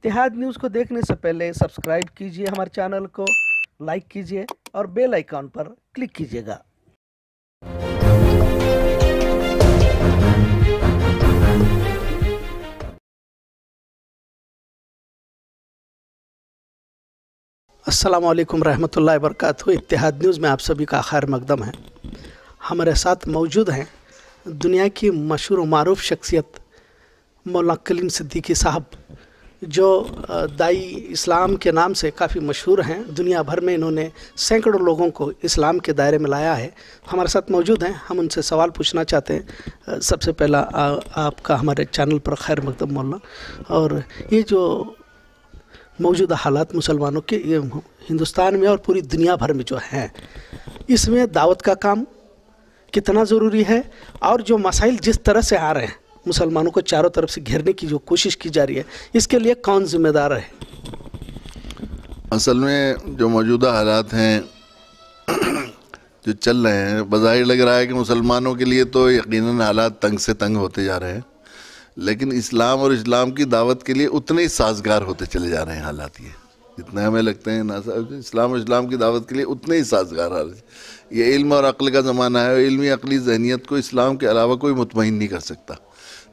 इतिहाद news को देखने से पहले सब्सक्राइब कीजिए हमारे चैनल को लाइक कीजिए और बेल आइकॉन पर क्लिक कीजिएगा असलकम रहमतुल्लाह वरकत इतिहाद न्यूज़ में आप सभी का खैर मकदम है हमारे साथ मौजूद हैं दुनिया की मशहूर मरूफ शख्सियत मौला कलीम सिद्दीकी साहब जो दाई इस्लाम के नाम से काफ़ी मशहूर हैं दुनिया भर में इन्होंने सैकड़ों लोगों को इस्लाम के दायरे में लाया है हमारे साथ मौजूद हैं हम उनसे सवाल पूछना चाहते हैं सबसे पहला आ, आपका हमारे चैनल पर खैर मकदम मौलाना और ये जो मौजूदा हालात मुसलमानों के ये हिंदुस्तान में और पूरी दुनिया भर में जो हैं इसमें दावत का काम कितना ज़रूरी है और जो मसाइल जिस तरह से आ रहे हैं मुसलमानों को चारों तरफ से घेरने की जो कोशिश की जा रही है इसके लिए कौन जिम्मेदार है असल में जो मौजूदा हालात हैं जो चल रहे हैं बज़ाहिर लग रहा है कि मुसलमानों के लिए तो यकीनन हालात तंग से तंग होते जा रहे हैं लेकिन इस्लाम और इस्लाम की दावत के लिए उतने ही साजगार होते चले जा रहे हैं हालात ये जितना हमें लगते हैं ना साहब इस्लाम और इस्लाम की दावत के लिए उतने ही साजगार हालत ये इल्म और अक्ल का ज़माना है और इल्मी अकली जहनीत को इस्लाम के अलावा कोई मुतमिन नहीं कर सकता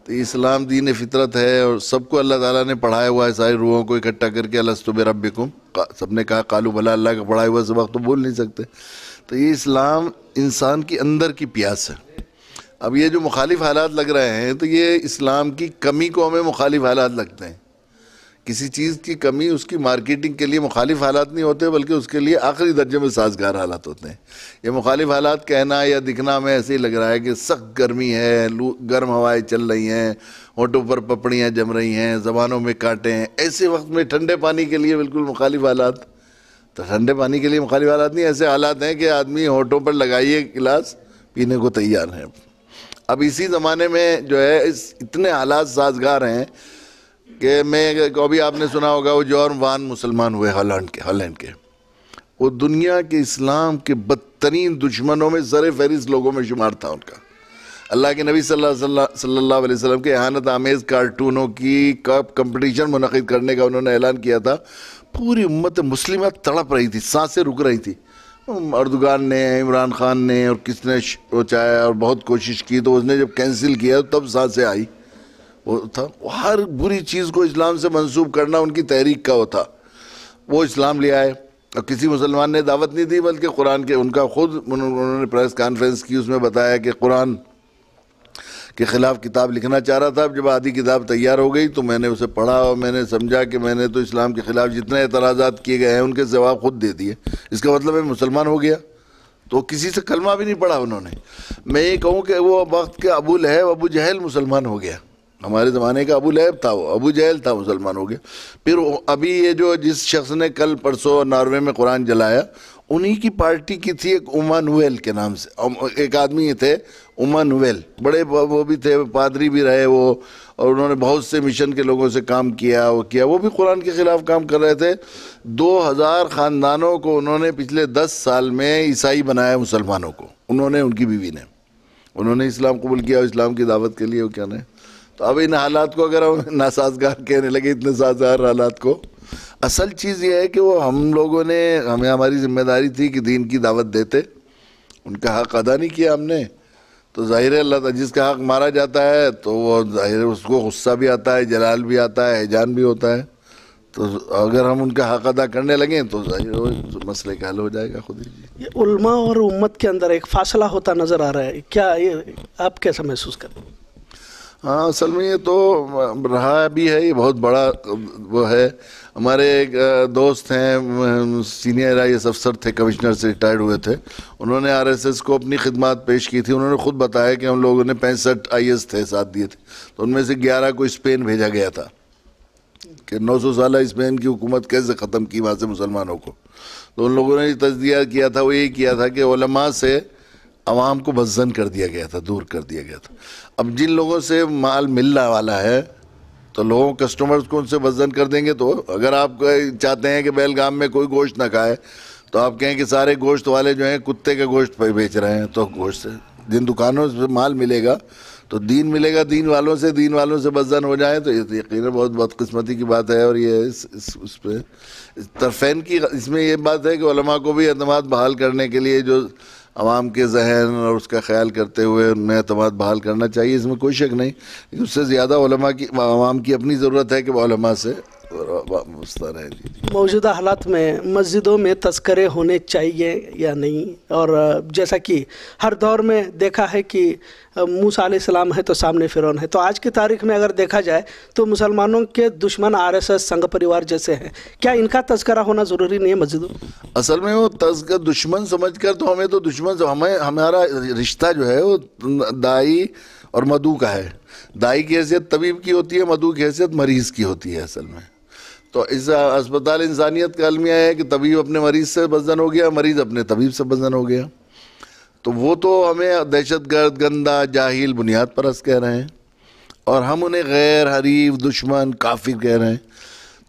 तो इस्लाम दीन फितरत है और सबको अल्लाह ताला ने पढ़ाया हुआ है सारी रूहों को इकट्ठा करके अलस्तुब रबिकुम सबने कहा कालू भला अल्लाह का पढ़ाया हुआ सबक तो बोल नहीं सकते तो ये इस्लाम इंसान की अंदर की प्यास है अब ये जो मुखालिफ हालात लग रहे हैं तो ये इस्लाम की कमी को हमें मुखालिफ हालात लगते हैं किसी चीज़ की कमी उसकी मार्केटिंग के लिए मुखालिफ हालात नहीं होते बल्कि उसके लिए आखिरी दर्जे में साजगार हालात होते हैं ये मुखालिफ हालात कहना या दिखना में ऐसे ही लग रहा है कि सख्त गर्मी है लू गर्म हवाएं चल रही हैं होटों पर पपड़ियाँ जम रही हैं जबानों में कांटे हैं ऐसे वक्त में ठंडे पानी के लिए बिल्कुल मुखालिफ हालात तो ठंडे पानी के लिए मुखालिफ हालात नहीं ऐसे हालात हैं कि आदमी होटों पर लगाइए गिलास पीने को तैयार हैं अब इसी ज़माने में जो है इस इतने हालात साजगार हैं कि मैं अभी आपने सुना होगा वो जौर वान मुसलमान हुए हॉलैंड के हॉलैंड के वो दुनिया के इस्लाम के बदतरीन दुश्मनों में ज़र फहरिस्त लोगों में शुमार था उनका अल्लाह के नबी सल्लल्लाहु अलैहि वसल्लम के अहानत आमेज़ कार्टूनों की कप कंपटीशन मुनद करने का उन्होंने ऐलान किया था पूरी उम्मत मुस्लिम तड़प रही थी सांसें रुक रही थी अर्दगान ने इमरान खान ने और किसने सोचाया और बहुत कोशिश की तो उसने जब कैंसिल किया तब सांसें आई वो था हर बुरी चीज़ को इस्लाम से मंसूब करना उनकी तहरीक का वो था वो इस्लाम ले आए और किसी मुसलमान ने दावत नहीं दी बल्कि कुरान के उनका खुद उन्होंने प्रेस कॉन्फ्रेंस की उसमें बताया कि कुरान के ख़िलाफ़ किताब लिखना चाह रहा था जब आधी किताब तैयार हो गई तो मैंने उसे पढ़ा और मैंने समझा कि मैंने तो इस्लाम के ख़िलाफ़ जितने एतराज़ात किए गए हैं उनके जवाब खुद दे दिए इसका मतलब मैं मुसलमान हो गया तो किसी से कलमा भी नहीं पढ़ा उन्होंने मैं ये कहूँ कि वो वक्त के अबुल है अबू जहल मुसलमान हो गया हमारे ज़माने का अबू लहब था वो अबू जहल था मुसलमान हो गया फिर अभी ये जो जिस शख्स ने कल परसों नॉर्वे में कुरान जलाया उन्हीं की पार्टी की थी एक उमा नवेल के नाम से एक आदमी थे उमा नवेल बड़े वो भी थे पादरी भी रहे वो और उन्होंने बहुत से मिशन के लोगों से काम किया वो किया वो भी कुरान के ख़िलाफ़ काम कर रहे थे 2000 ख़ानदानों को उन्होंने पिछले 10 साल में ईसाई बनाया मुसलमानों को उन्होंने उनकी बीवी ने उन्होंने इस्लाम कबूल किया इस्लाम की दावत के लिए वो क्या नहीं तो अब इन हालात को अगर हम नासाजगार कहने लगे इतने साजगार हालात को असल चीज़ ये है कि वो हम लोगों ने हमें हमारी जिम्मेदारी थी कि दीन की दावत देते उनका हक अदा नहीं किया हमने तो ज़ाहिर अल्लाह जिसका हक मारा जाता है तो वो ज़ाहिर उसको गुस्सा भी आता है जलाल भी आता है हैजान भी होता है तो अगर हम उनका हक अदा करने लगें तो ज़ाहिर मसले का हल हो जाएगा खुद ही ये उल्मा और उम्मत के अंदर एक फासला होता नज़र आ रहा है क्या ये आप कैसा महसूस करें हाँ असल में ये तो रहा भी है ये बहुत बड़ा वो है हमारे एक दोस्त हैं सीनियर आई एस अफसर थे कमिश्नर से रिटायर्ड हुए थे उन्होंने आरएसएस को अपनी खिदमत पेश की थी उन्होंने खुद बताया कि हम लोगों ने पैंसठ आई थे साथ दिए थे तो उनमें से ग्यारह को स्पेन भेजा गया था कि नौ सौ साल स्पेन की हुकूमत कैसे ख़त्म की वहाँ से मुसलमानों को तो उन लोगों ने तजदिया किया था वो यही किया था कि से आवाम को बजन कर दिया गया था दूर कर दिया गया था अब जिन लोगों से माल मिलने वाला है तो लोगों कस्टमर्स को उनसे वजन कर देंगे तो अगर आप चाहते हैं कि बैलगाम में कोई गोश्त ना खाए तो आप कहें कि सारे गोश्त वाले जो हैं कुत्ते का गोश्त पर बेच रहे हैं तो गोश्त जिन दुकानों से माल मिलेगा तो दीन मिलेगा दीन वालों से दीन वालों से वजन हो जाए तो ये तो यकीन बहुत बदकस्मती की बात है और ये इस, इस, उस पर तरफेन की इसमें यह बात है कि को भी अतमाद बहाल करने के लिए जो आवाम के जहन और उसका ख्याल करते हुए उनमें अतमाद बहाल करना चाहिए इसमें कोई शक नहीं उससे ज़्यादा की आवाम की अपनी ज़रूरत है कि वह से मौजूदा हालात में मस्जिदों में तस्करे होने चाहिए या नहीं और जैसा कि हर दौर में देखा है कि मूसा सलाम है तो सामने फ़िरौन है तो आज की तारीख में अगर देखा जाए तो मुसलमानों के दुश्मन आरएसएस संघ परिवार जैसे हैं क्या इनका तस्करा होना ज़रूरी नहीं है मस्जिदों असल में वो तस्कर दुश्मन समझ कर तो हमें तो दुश्मन हमें हमारा रिश्ता जो है वो दाई और मधु का है दाई की हैसियत तबीब की होती है मधु की हैसियत मरीज़ की होती है असल में तो इस अस्पताल इंसानियत का अलमिया है कि तबीब अपने मरीज़ से बजन हो गया मरीज़ अपने तबीब से बजन हो गया तो वो तो हमें दहशत गर्द गंदा जाहिल बुनियाद परस कह रहे हैं और हम उन्हें गैर हरीफ दुश्मन काफिर कह रहे हैं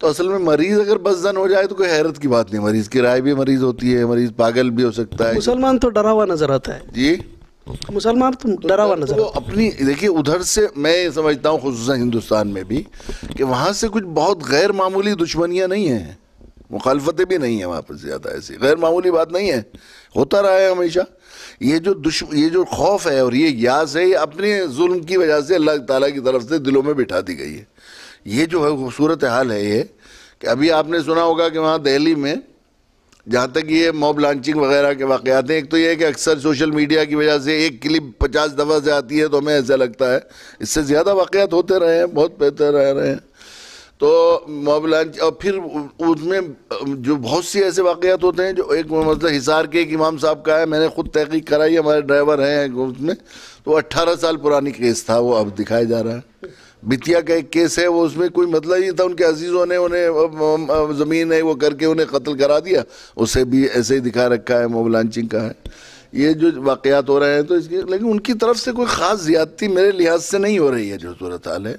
तो असल में मरीज़ अगर बसजन हो जाए तो कोई हैरत की बात नहीं मरीज़ की राय भी मरीज़ होती है मरीज़ पागल भी हो सकता है मुसलमान तो डरा हुआ नज़र आता है जी मुसलमान तो डरा हुआ नजर तो अपनी देखिए उधर से मैं समझता हूँ खसूस हिंदुस्तान में भी कि वहाँ से कुछ बहुत गैर मामूली दुश्मनियाँ नहीं हैं मुखालफतें भी नहीं हैं वहाँ पर ज़्यादा ऐसी गैर मामूली बात नहीं है होता रहा है हमेशा ये जो दुश ये जो खौफ है और ये यास है ये अपने जुल्म की वजह से अल्लाह ताला की तरफ से दिलों में बिठा दी गई है ये जो है खूबसूरत हाल है ये कि अभी आपने सुना होगा कि वहाँ दिल्ली में जहाँ तक ये मॉब लॉन्चिंग वगैरह के वाक़ात हैं एक तो ये है कि अक्सर सोशल मीडिया की वजह से एक क्लिप पचास दफ़ा से आती है तो हमें ऐसा लगता है इससे ज़्यादा वाक़ात होते रहे हैं बहुत बेहतर रह रहे हैं तो मॉब लॉन्च और फिर उसमें जो बहुत सी ऐसे वाक़ात होते हैं जो एक मतलब हिसार के एक इमाम साहब का है मैंने खुद तहकीक कराई हमारे ड्राइवर हैं उसमें तो अट्ठारह साल पुरानी केस था वो अब दिखाया जा रहा है बितिया का एक केस है वो उसमें कोई मतलब ही था उनके अजीज़ों ने उन्हें ज़मीन है वो करके उन्हें कत्ल करा दिया उसे भी ऐसे ही दिखा रखा है मोब लॉन्चिंग का है ये जो वाक़ात हो रहे हैं तो इसके लेकिन उनकी तरफ से कोई ख़ास ज़्यादती मेरे लिहाज से नहीं हो रही है जो सूरत हाल है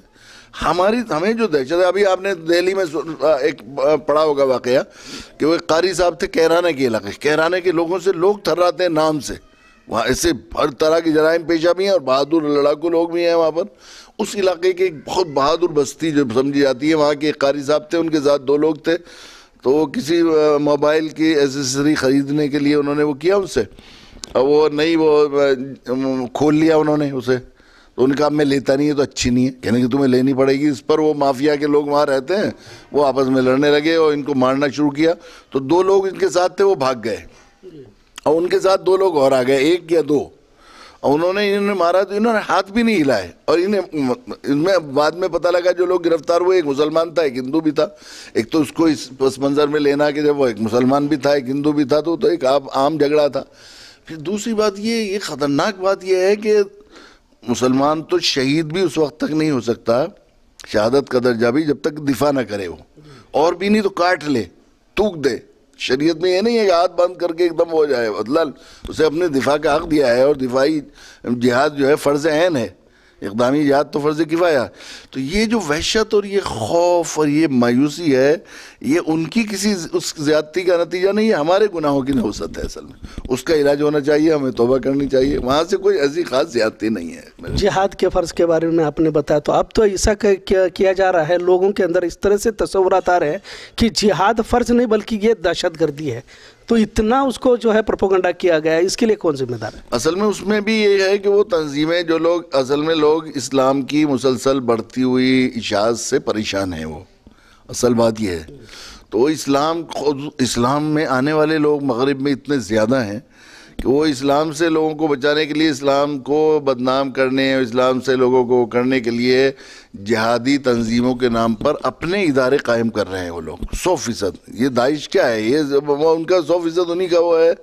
हमारी हमें जो दहशत अभी आपने दिल्ली में एक पढ़ा होगा वाक़ कि वो कारी साहब थे कहराने के इलाके कहराने के लोगों से लोग थर्राते हैं नाम से वहाँ ऐसे हर तरह की जराइम पेशा भी हैं और बहादुर लड़ाकू लोग भी हैं वहाँ पर उस इलाके की एक बहुत बहादुर बस्ती जो समझी जाती है वहाँ के कारी साहब थे उनके साथ दो लोग थे तो वो किसी मोबाइल की एसेसरी ख़रीदने के लिए उन्होंने वो किया उनसे और वो नहीं वो खोल लिया उन्होंने उसे तो उनका मैं लेता नहीं है तो अच्छी नहीं है कहने की तुम्हें लेनी पड़ेगी इस पर वो माफिया के लोग वहाँ रहते हैं वो आपस में लड़ने लगे और इनको मारना शुरू किया तो दो लोग इनके साथ थे वो भाग गए और उनके साथ दो लोग और आ गए एक या दो और उन्होंने इन्होंने मारा तो इन्होंने हाथ भी नहीं हिलाए और इन्हें इनमें बाद में पता लगा जो लोग गिरफ्तार हुए एक मुसलमान था एक हिंदू भी था एक तो उसको इस पस मंज़र में लेना कि जब वो एक मुसलमान भी था एक हिंदू भी था तो, तो एक आप आम झगड़ा था फिर दूसरी बात ये ये ख़तरनाक बात यह है कि मुसलमान तो शहीद भी उस वक्त तक नहीं हो सकता शहादत का दर्जा भी जब तक दिफा ना करे वो और भी नहीं तो काट ले तूक दे शरीयत में ये नहीं है कि हाथ बंद करके एकदम हो जाए बदला मतलब उसे अपने दिफा का हक दिया है और दिफाई जिहाद जो है फ़र्ज़ ऐन है इकदामी याद तो फ़र्ज़ किफ़ाया तो ये जो वहशत और ये खौफ और ये मायूसी है ये उनकी किसी उस ज़्यादती का नतीजा नहीं है हमारे गुनाहों की नवसत है असल में उसका इलाज होना चाहिए हमें तोबा करनी चाहिए वहाँ से कोई ऐसी ख़ास ज़्यादती नहीं है जिहाद के फ़र्ज़ के बारे में आपने बताया तो अब तो ऐसा किया जा रहा है लोगों के अंदर इस तरह से तस्वरत आ रहे हैं कि जिहाद फ़र्ज़ नहीं बल्कि ये दहशत गर्दी है तो इतना उसको जो है प्रोपोगंडा किया गया इसके लिए कौन जिम्मेदार है असल में उसमें भी ये है कि वो तंजीमें जो लोग असल में लोग इस्लाम की मुसलसल बढ़ती हुई इशाज से परेशान हैं वो असल बात यह है तो इस्लाम इस्लाम में आने वाले लोग मगरब में इतने ज़्यादा हैं वो इस्लाम से लोगों को बचाने के लिए इस्लाम को बदनाम करने और इस्लाम से लोगों को करने के लिए जिहादी तंजीमों के नाम पर अपने इदारे कायम कर रहे हैं वो लोग सौ फीसद ये दाइश क्या है ये उनका सौ फीसद उन्हीं का वो है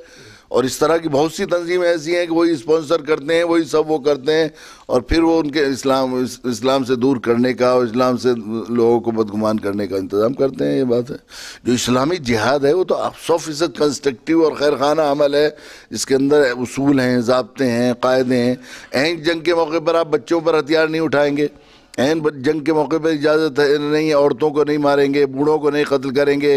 और इस तरह की बहुत सी तंजीमें ऐसी हैं कि वही स्पॉन्सर करते हैं वही सब वो करते हैं और फिर वो उनके इस्लाम इस, इस्लाम से दूर करने का और इस्लाम से लोगों को बदगुमान करने का इंतज़ाम करते हैं ये बात है जो इस्लामी जिहाद है वो तो सौ फीसद कंस्ट्रक्टिव और खैर खाना अमल है इसके अंदर असूल हैं जबते हैं कायदे हैं एंक जंग के मौके पर आप बच्चों पर हथियार नहीं उठाएँगे एन जंग के मौके पर इजाज़त है नहीं औरतों को नहीं मारेंगे बूढ़ों को नहीं कत्ल करेंगे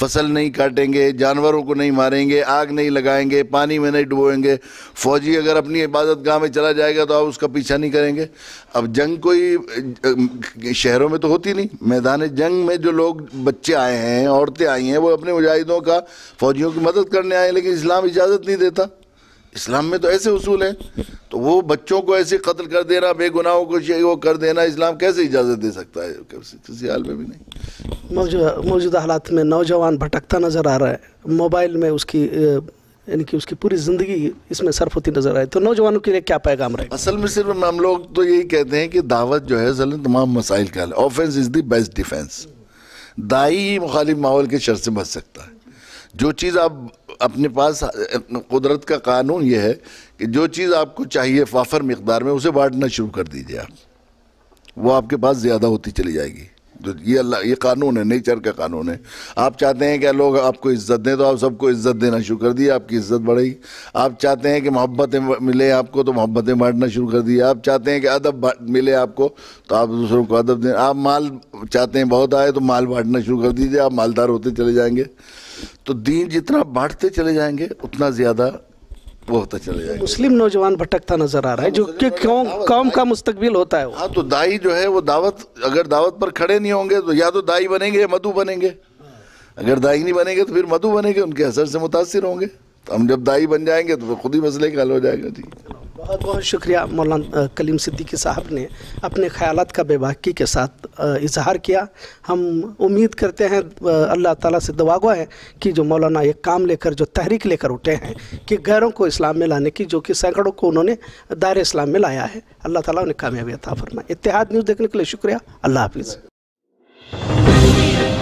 फसल नहीं काटेंगे जानवरों को नहीं मारेंगे आग नहीं लगाएंगे पानी में नहीं डुबोएंगे फौजी अगर अपनी इबादत गाह में चला जाएगा तो आप उसका पीछा नहीं करेंगे अब जंग कोई शहरों में तो होती नहीं मैदान जंग में जो लोग बच्चे आए हैं औरतें आई हैं वो अपने मुजाहिदों का फौजियों की मदद करने आए लेकिन इस्लाम इजाज़त नहीं देता इस्लाम में तो ऐसे उसूल हैं तो वो बच्चों को ऐसे कत्ल कर देना बेगुनाहों को ये वो कर देना इस्लाम कैसे इजाज़त दे सकता है किसी हाल में भी नहीं मौजूदा हालात में नौजवान भटकता नज़र आ रहा है मोबाइल में उसकी यानी कि उसकी पूरी ज़िंदगी इसमें सर्फ होती नज़र आए तो नौजवानों के लिए क्या पैगाम रहे असल में सिर्फ हम लोग तो यही कहते हैं कि दावत जो है असल तमाम मसाइल का हाल offence is the best defence दाई ही मुखालिफ माहौल के शर से बच सकता है जो चीज़ आप अपने पास कुदरत का कानून यह है कि जो चीज़ आपको चाहिए फाफर मकदार में उसे बांटना शुरू कर दीजिए आप वो आपके पास ज़्यादा होती चली जाएगी तो ये अल्लाह ये कानून है नेचर का कानून है आप चाहते हैं कि लोग आपको इज्जत दें तो आप सबको इज्जत देना शुरू कर दिए आपकी इज्जत बढ़ेगी आप चाहते हैं कि मोहब्बतें मिले आपको तो मोहब्बतें बांटना शुरू कर दिए आप चाहते हैं कि अदब मिले आपको तो आप दूसरों को अदब दें आप माल चाहते हैं बहुत आए तो माल बांटना शुरू कर दीजिए आप मालदार होते चले जाएँगे तो दीन जितना बांटते चले जाएंगे उतना ज़्यादा वो होता चले जाएगा मुस्लिम नौजवान भटकता नजर आ रहा है जो हाँ, तो कि क्यों कौम का मुस्तकबिल होता है हाँ तो दाई जो है वो दावत अगर दावत पर खड़े नहीं होंगे तो या तो दाई बनेंगे या मधु बनेंगे अगर दाई नहीं बनेंगे तो फिर मधु बनेंगे उनके असर से मुतासर होंगे तो हम जब दाई बन जाएंगे तो खुद ही मसले का हल हो जाएगा जी बहुत बहुत शुक्रिया मौलाना कलीम सिद्दीकी साहब ने अपने ख्याल का बेबाकी के साथ इजहार किया हम उम्मीद करते हैं अल्लाह ताला से दवा है कि जो मौलाना ये काम लेकर जो तहरीक लेकर उठे हैं कि गैरों को इस्लाम में लाने की जो कि सैकड़ों को उन्होंने दायरे इस्लाम में लाया है अल्लाह ताला उन्हें कामयाबी अता फरमाए इतिहाद न्यूज़ देखने के लिए शुक्रिया अल्लाह हाफिज़